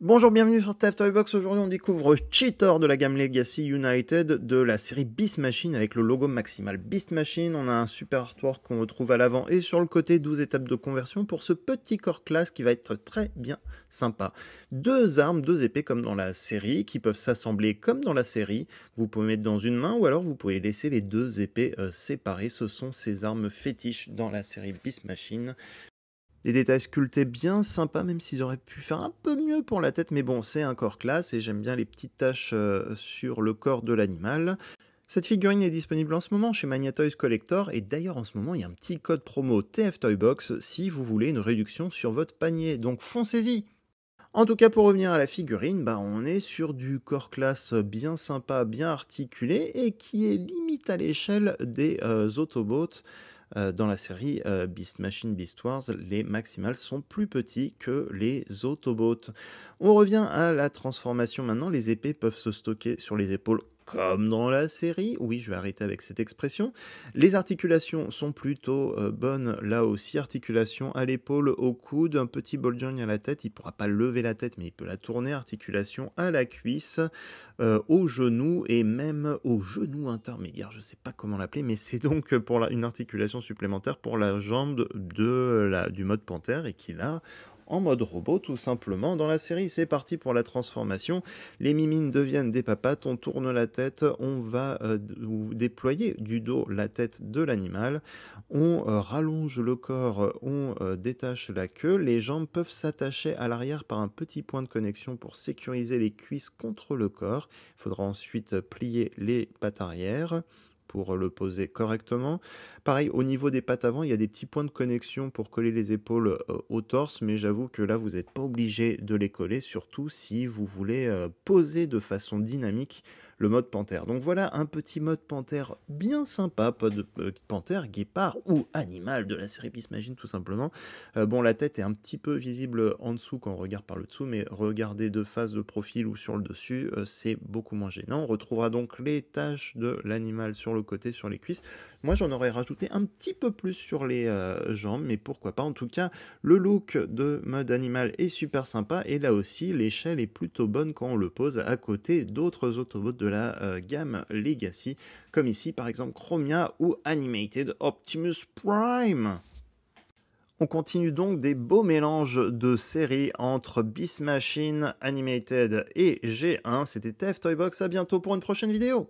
Bonjour, bienvenue sur Toy Box. Aujourd'hui, on découvre Cheater de la gamme Legacy United de la série Beast Machine avec le logo maximal Beast Machine. On a un super artwork qu'on retrouve à l'avant et sur le côté 12 étapes de conversion pour ce petit corps classe qui va être très bien sympa. Deux armes, deux épées comme dans la série qui peuvent s'assembler comme dans la série. Vous pouvez mettre dans une main ou alors vous pouvez laisser les deux épées euh, séparées. Ce sont ces armes fétiches dans la série Beast Machine. Des détails sculptés bien sympas, même s'ils auraient pu faire un peu mieux pour la tête, mais bon, c'est un corps classe et j'aime bien les petites taches euh, sur le corps de l'animal. Cette figurine est disponible en ce moment chez Mania Toys Collector et d'ailleurs en ce moment il y a un petit code promo TF Toybox si vous voulez une réduction sur votre panier, donc foncez-y en tout cas, pour revenir à la figurine, bah, on est sur du corps classe bien sympa, bien articulé et qui est limite à l'échelle des euh, Autobots. Euh, dans la série euh, Beast Machine Beast Wars, les Maximals sont plus petits que les Autobots. On revient à la transformation maintenant, les épées peuvent se stocker sur les épaules comme dans la série, oui je vais arrêter avec cette expression, les articulations sont plutôt euh, bonnes là aussi, articulation à l'épaule, au coude, un petit ball joint à la tête, il pourra pas lever la tête mais il peut la tourner, articulation à la cuisse, euh, au genou et même au genou intermédiaire, je ne sais pas comment l'appeler mais c'est donc pour une articulation supplémentaire pour la jambe de du mode panthère et qui là en mode robot tout simplement. Dans la série, c'est parti pour la transformation. Les mimines deviennent des papates, on tourne la tête, on va euh, déployer du dos la tête de l'animal, on euh, rallonge le corps, on euh, détache la queue, les jambes peuvent s'attacher à l'arrière par un petit point de connexion pour sécuriser les cuisses contre le corps. Il faudra ensuite plier les pattes arrière pour le poser correctement. Pareil, au niveau des pattes avant, il y a des petits points de connexion pour coller les épaules euh, au torse, mais j'avoue que là, vous n'êtes pas obligé de les coller, surtout si vous voulez euh, poser de façon dynamique le mode panthère. Donc voilà un petit mode panthère bien sympa, pas de euh, panthère, guépard ou animal de la série Magine, tout simplement. Euh, bon, la tête est un petit peu visible en dessous quand on regarde par le dessous, mais regarder de face, de profil ou sur le dessus, euh, c'est beaucoup moins gênant. On retrouvera donc les taches de l'animal sur le côté, sur les cuisses. Moi, j'en aurais rajouté un petit peu plus sur les jambes, mais pourquoi pas. En tout cas, le look de mode animal est super sympa et là aussi, l'échelle est plutôt bonne quand on le pose à côté d'autres autobots de la euh, gamme Legacy, comme ici par exemple Chromia ou Animated Optimus Prime. On continue donc des beaux mélanges de séries entre Beast Machine, Animated et G1. C'était Tef Toybox, à bientôt pour une prochaine vidéo